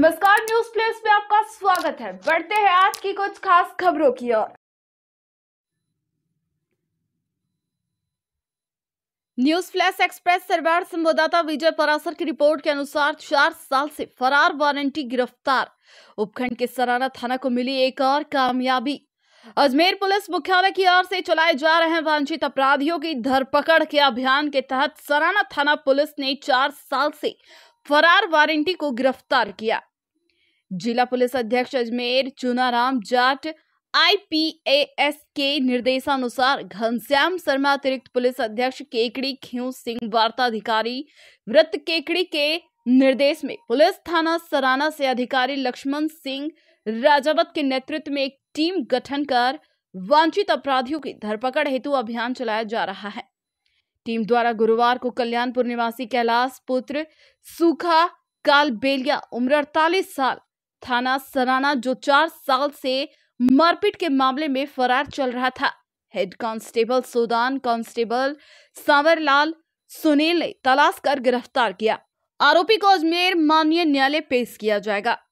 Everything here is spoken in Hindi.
नमस्कार न्यूज प्लेस में आपका स्वागत है बढ़ते हैं आज की कुछ खास खबरों की ओर न्यूज फ्लैश एक्सप्रेस सरवार संवाददाता विजय परासर की रिपोर्ट के अनुसार चार साल से फरार वारंटी गिरफ्तार उपखंड के सरारा थाना को मिली एक और कामयाबी अजमेर पुलिस मुख्यालय की ओर से चलाए जा रहे वांछित अपराधियों की धरपकड़ के अभियान के तहत सराना थाना पुलिस ने चार साल से फरार वारंटी को गिरफ्तार किया जिला पुलिस अध्यक्ष अजमेर चुनाराम जाट आईपीएएस के निर्देशानुसार घनश्याम शर्मा अतिरिक्त पुलिस अध्यक्ष केकड़ी खेऊ सिंह वार्ताधिकारी व्रत केकड़ी के निर्देश में पुलिस थाना सराना से अधिकारी लक्ष्मण सिंह राजावत के नेतृत्व में एक टीम गठन कर वांछित अपराधियों की धरपकड़ हेतु अभियान चलाया जा रहा है टीम द्वारा गुरुवार को कल्याणपुर निवासी कैलाश पुत्र सूखा कालबेलिया उम्र अड़तालीस साल थाना सराना जो चार साल से मारपीट के मामले में फरार चल रहा था head constable Sudan constable Sanwarlal Sunil ने तलाश कर गिरफ्तार किया आरोपी को अजमेर माननीय न्यायालय पेश किया जाएगा